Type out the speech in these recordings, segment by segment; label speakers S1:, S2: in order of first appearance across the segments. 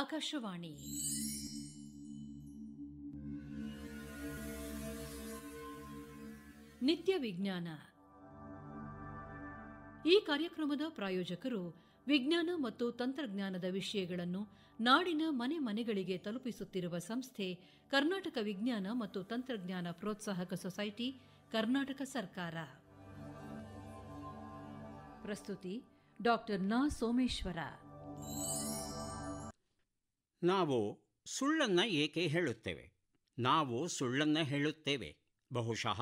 S1: ಆಕಾಶವಾಣಿ ನಿತ್ಯ ವಿಜ್ಞಾನ ಈ ಕಾರ್ಯಕ್ರಮದ ಪ್ರಾಯೋಜಕರು ವಿಜ್ಞಾನ ಮತ್ತು ತಂತ್ರಜ್ಞಾನದ ವಿಷಯಗಳನ್ನು ನಾಡಿನ ಮನೆ ಮನೆಗಳಿಗೆ ತಲುಪಿಸುತ್ತಿರುವ ಸಂಸ್ಥೆ ಕರ್ನಾಟಕ ವಿಜ್ಞಾನ ಮತ್ತು ತಂತ್ರಜ್ಞಾನ ಪ್ರೋತ್ಸಾಹಕ ಸೊಸೈಟಿ ಕರ್ನಾಟಕ ಸರ್ಕಾರ ಪ್ರಸ್ತುತಿ ಡಾಕ್ಟರ್ ನಾ ಸೋಮೇಶ್ವರ
S2: ನಾವು ಸುಳ್ಳನ್ನು ಏಕೆ ಹೇಳುತ್ತೇವೆ ನಾವು ಸುಳ್ಳನ್ನು ಹೇಳುತ್ತೇವೆ ಬಹುಶಃ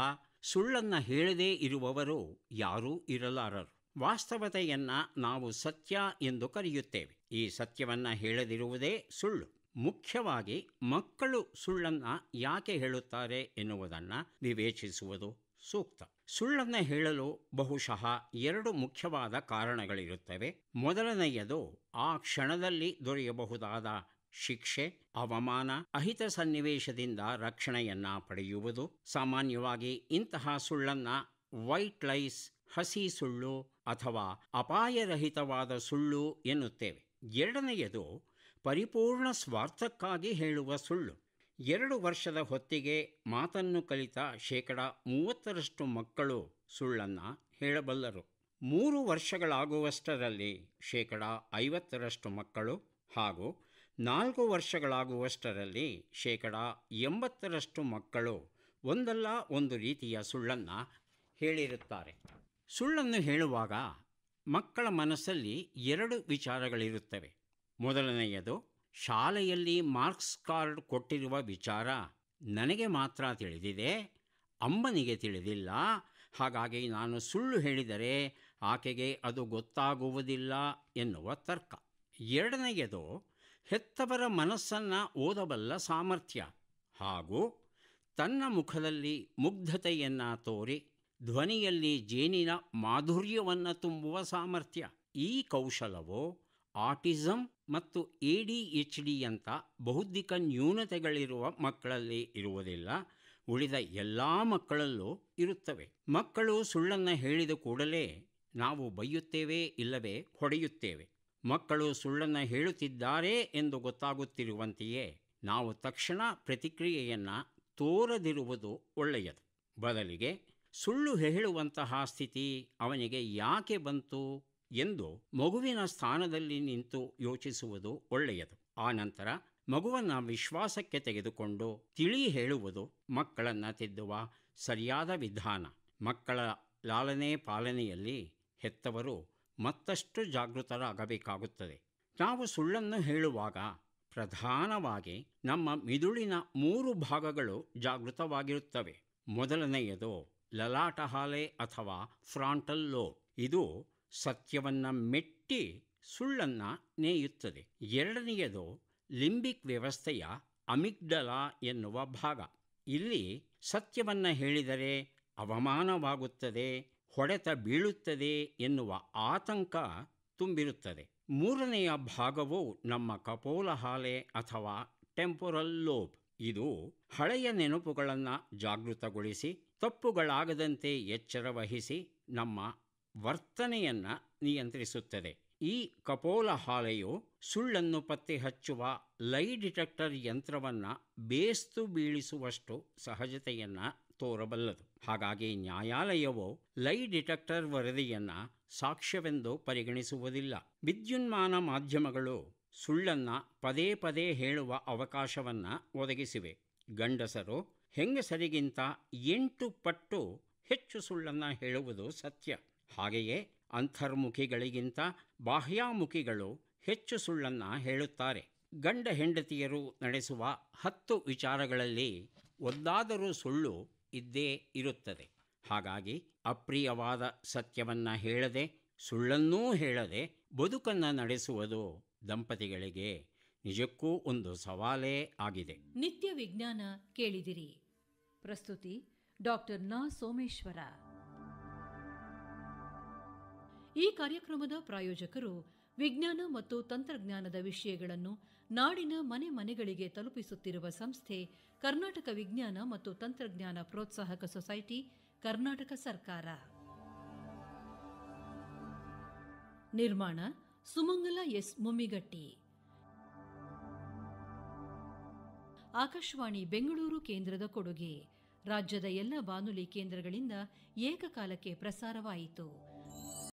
S2: ಸುಳ್ಳನ್ನು ಹೇಳದೇ ಇರುವವರು ಯಾರೂ ಇರಲಾರರು ವಾಸ್ತವತೆಯನ್ನು ನಾವು ಸತ್ಯ ಎಂದು ಕರೆಯುತ್ತೇವೆ ಈ ಸತ್ಯವನ್ನು ಹೇಳದಿರುವುದೇ ಸುಳ್ಳು ಮುಖ್ಯವಾಗಿ ಮಕ್ಕಳು ಸುಳ್ಳನ್ನು ಯಾಕೆ ಹೇಳುತ್ತಾರೆ ಎನ್ನುವುದನ್ನು ವಿವೇಚಿಸುವುದು ಸೂಕ್ತ ಸುಳ್ಳನ್ನು ಹೇಳಲು ಬಹುಶಃ ಎರಡು ಮುಖ್ಯವಾದ ಕಾರಣಗಳಿರುತ್ತವೆ ಮೊದಲನೆಯದು ಆ ಕ್ಷಣದಲ್ಲಿ ದೊರೆಯಬಹುದಾದ ಶಿಕ್ಷೆ ಅವಮಾನ ಅಹಿತ ಸನ್ನಿವೇಶದಿಂದ ರಕ್ಷಣೆಯನ್ನ ಪಡೆಯುವುದು ಸಾಮಾನ್ಯವಾಗಿ ಇಂತಹ ಸುಳ್ಳನ್ನ ವೈಟ್ ಲೈಸ್ ಹಸಿ ಸುಳ್ಳು ಅಥವಾ ಅಪಾಯರಹಿತವಾದ ಸುಳ್ಳು ಎನ್ನುತ್ತೇವೆ ಎರಡನೆಯದು ಪರಿಪೂರ್ಣ ಸ್ವಾರ್ಥಕ್ಕಾಗಿ ಹೇಳುವ ಸುಳ್ಳು ಎರಡು ವರ್ಷದ ಹೊತ್ತಿಗೆ ಮಾತನ್ನು ಕಲಿತ ಶೇಕಡ ಮೂವತ್ತರಷ್ಟು ಮಕ್ಕಳು ಸುಳ್ಳನ್ನ ಹೇಳಬಲ್ಲರು ಮೂರು ವರ್ಷಗಳಾಗುವಷ್ಟರಲ್ಲಿ ಶೇಕಡ ಐವತ್ತರಷ್ಟು ಮಕ್ಕಳು ಹಾಗೂ ನಾಲ್ಕು ವರ್ಷಗಳಾಗುವಷ್ಟರಲ್ಲಿ ಶೇಕಡ ಎಂಬತ್ತರಷ್ಟು ಮಕ್ಕಳು ಒಂದಲ್ಲ ಒಂದು ರೀತಿಯ ಸುಳ್ಳನ್ನು ಹೇಳಿರುತ್ತಾರೆ ಸುಳ್ಳನ್ನು ಹೇಳುವಾಗ ಮಕ್ಕಳ ಮನಸ್ಸಲ್ಲಿ ಎರಡು ವಿಚಾರಗಳಿರುತ್ತವೆ ಮೊದಲನೆಯದು ಶಾಲೆಯಲ್ಲಿ ಮಾರ್ಕ್ಸ್ ಕಾರ್ಡ್ ಕೊಟ್ಟಿರುವ ವಿಚಾರ ನನಗೆ ಮಾತ್ರ ತಿಳಿದಿದೆ ಅಮ್ಮನಿಗೆ ತಿಳಿದಿಲ್ಲ ಹಾಗಾಗಿ ನಾನು ಸುಳ್ಳು ಹೇಳಿದರೆ ಆಕೆಗೆ ಅದು ಗೊತ್ತಾಗುವುದಿಲ್ಲ ಎನ್ನುವ ತರ್ಕ ಎರಡನೆಯದು ಹೆತ್ತವರ ಮನಸ್ಸನ್ನು ಓದಬಲ್ಲ ಸಾಮರ್ಥ್ಯ ಹಾಗೂ ತನ್ನ ಮುಖದಲ್ಲಿ ಮುಗ್ಧತೆಯನ್ನು ತೋರಿ ಧ್ವನಿಯಲ್ಲಿ ಜೇನಿನ ಮಾಧುರ್ಯವನ್ನು ತುಂಬುವ ಸಾಮರ್ಥ್ಯ ಈ ಕೌಶಲವು ಆಟಿಸಂ ಮತ್ತು ಎ ಡಿ ಎಚ್ ಡಿಯಂಥ ಬೌದ್ಧಿಕ ನ್ಯೂನತೆಗಳಿರುವ ಮಕ್ಕಳಲ್ಲಿ ಇರುವುದಿಲ್ಲ ಉಳಿದ ಎಲ್ಲ ಮಕ್ಕಳಲ್ಲೂ ಇರುತ್ತವೆ ಮಕ್ಕಳು ಸುಳ್ಳನ್ನು ಹೇಳಿದ ಕೂಡಲೇ ನಾವು ಬೈಯುತ್ತೇವೆ ಇಲ್ಲವೇ ಹೊಡೆಯುತ್ತೇವೆ ಮಕ್ಕಳು ಸುಳ್ಳನ್ನು ಹೇಳುತ್ತಿದ್ದಾರೆ ಎಂದು ಗೊತ್ತಾಗುತ್ತಿರುವಂತೆಯೇ ನಾವು ತಕ್ಷಣ ಪ್ರತಿಕ್ರಿಯೆಯನ್ನು ತೋರದಿರುವುದು ಒಳ್ಳೆಯದು ಬದಲಿಗೆ ಸುಳ್ಳು ಹೇಳುವಂತಹ ಸ್ಥಿತಿ ಅವನಿಗೆ ಯಾಕೆ ಬಂತು ಎಂದು ಮಗುವಿನ ಸ್ಥಾನದಲ್ಲಿ ನಿಂತು ಯೋಚಿಸುವುದು ಒಳ್ಳೆಯದು ಆ ನಂತರ ಮಗುವನ್ನು ವಿಶ್ವಾಸಕ್ಕೆ ತೆಗೆದುಕೊಂಡು ತಿಳಿ ಹೇಳುವುದು ಮಕ್ಕಳನ್ನು ತಿದ್ದುವ ಸರಿಯಾದ ವಿಧಾನ ಮಕ್ಕಳ ಲಾಲನೆ ಪಾಲನೆಯಲ್ಲಿ ಹೆತ್ತವರು ಮತ್ತಷ್ಟು ಜಾಗೃತರಾಗಬೇಕಾಗುತ್ತದೆ ನಾವು ಸುಳ್ಳನ್ನು ಹೇಳುವಾಗ ಪ್ರಧಾನವಾಗಿ ನಮ್ಮ ಮಿದುಳಿನ ಮೂರು ಭಾಗಗಳು ಜಾಗೃತವಾಗಿರುತ್ತವೆ ಮೊದಲನೆಯದು ಲಲಾಟಹಾಲೆ ಅಥವಾ ಫ್ರಾಂಟಲ್ ಲೋ ಇದು ಸತ್ಯವನ್ನು ಮೆಟ್ಟಿ ಸುಳ್ಳನ್ನು ನೇಯುತ್ತದೆ ಎರಡನೆಯದು ಲಿಂಬಿಕ್ ವ್ಯವಸ್ಥೆಯ ಅಮಿಗ್ಡಲ ಎನ್ನುವ ಭಾಗ ಇಲ್ಲಿ ಸತ್ಯವನ್ನು ಹೇಳಿದರೆ ಅವಮಾನವಾಗುತ್ತದೆ ಹೊಡೆತ ಬೀಳುತ್ತದೆ ಎನ್ನುವ ಆತಂಕ ತುಂಬಿರುತ್ತದೆ ಮೂರನೆಯ ಭಾಗವು ನಮ್ಮ ಕಪೋಲಹಾಲೆ ಅಥವಾ ಟೆಂಪೊರಲ್ ಲೋಬ್ ಇದು ಹಳೆಯ ನೆನಪುಗಳನ್ನು ಜಾಗೃತಗೊಳಿಸಿ ತಪ್ಪುಗಳಾಗದಂತೆ ಎಚ್ಚರ ವಹಿಸಿ ನಮ್ಮ ವರ್ತನೆಯನ್ನು ನಿಯಂತ್ರಿಸುತ್ತದೆ ಈ ಕಪೋಲಹಾಲೆಯು ಸುಳ್ಳನ್ನು ಪತ್ತೆ ಹಚ್ಚುವ ಲೈ ಡಿಟೆಕ್ಟರ್ ಯಂತ್ರವನ್ನು ಬೇಸ್ತು ಬೀಳಿಸುವಷ್ಟು ಸಹಜತೆಯನ್ನು ತೋರಬಲ್ಲದು ಹಾಗಾಗಿ ನ್ಯಾಯಾಲಯವು ಲೈ ಡಿಟೆಕ್ಟರ್ ವರದಿಯನ್ನು ಸಾಕ್ಷ್ಯವೆಂದು ಪರಿಗಣಿಸುವುದಿಲ್ಲ ವಿದ್ಯುನ್ಮಾನ ಮಾಧ್ಯಮಗಳು ಸುಳ್ಳನ್ನ ಪದೇ ಪದೇ ಹೇಳುವ ಅವಕಾಶವನ್ನ ಒದಗಿಸಿವೆ ಗಂಡಸರು ಹೆಂಗಸರಿಗಿಂತ ಎಂಟು ಪಟ್ಟು ಹೆಚ್ಚು ಸುಳ್ಳನ್ನು ಹೇಳುವುದು ಸತ್ಯ ಹಾಗೆಯೇ ಅಂತರ್ಮುಖಿಗಳಿಗಿಂತ ಬಾಹ್ಯಾಮುಖಿಗಳು ಹೆಚ್ಚು ಸುಳ್ಳನ್ನು ಹೇಳುತ್ತಾರೆ ಗಂಡ ಹೆಂಡತಿಯರು ನಡೆಸುವ ಹತ್ತು ವಿಚಾರಗಳಲ್ಲಿ ಒಂದಾದರೂ ಸುಳ್ಳು ಇದ್ದೇ ಇರುತ್ತದೆ ಹಾಗಾಗಿ ಅಪ್ರಿಯವಾದ ಸತ್ಯವನ್ನ ಹೇಳದೆ ಸುಳ್ಳನ್ನೂ ಹೇಳದೆ ಬದುಕನ್ನು ನಡೆಸುವುದು ದಂಪತಿಗಳಿಗೆ ನಿಜಕ್ಕೂ ಒಂದು ಸವಾಲೇ ಆಗಿದೆ
S1: ನಿತ್ಯ ವಿಜ್ಞಾನ ಕೇಳಿದಿರಿ ಪ್ರಸ್ತುತಿ ಡಾಕ್ಟರ್ ನ ಸೋಮೇಶ್ವರ ಈ ಕಾರ್ಯಕ್ರಮದ ಪ್ರಾಯೋಜಕರು ವಿಜ್ಞಾನ ಮತ್ತು ತಂತ್ರಜ್ಞಾನದ ವಿಷಯಗಳನ್ನು ನಾಡಿನ ಮನೆ ಮನೆಗಳಿಗೆ ತಲುಪಿಸುತ್ತಿರುವ ಸಂಸ್ಥೆ ಕರ್ನಾಟಕ ವಿಜ್ಞಾನ ಮತ್ತು ತಂತ್ರಜ್ಞಾನ ಪ್ರೋತ್ಸಾಹಕ ಸೊಸೈಟಿ ಕರ್ನಾಟಕ ಸರ್ಕಾರ ನಿರ್ಮಾಣ ಸುಮಂಗಲ ಎಸ್ ಮುಮ್ಮಿಗಟ್ಟಿ ಆಕಾಶವಾಣಿ ಬೆಂಗಳೂರು ಕೇಂದ್ರದ ಕೊಡುಗೆ ರಾಜ್ಯದ ಎಲ್ಲ ಬಾನುಲಿ ಕೇಂದ್ರಗಳಿಂದ ಏಕಕಾಲಕ್ಕೆ ಪ್ರಸಾರವಾಯಿತು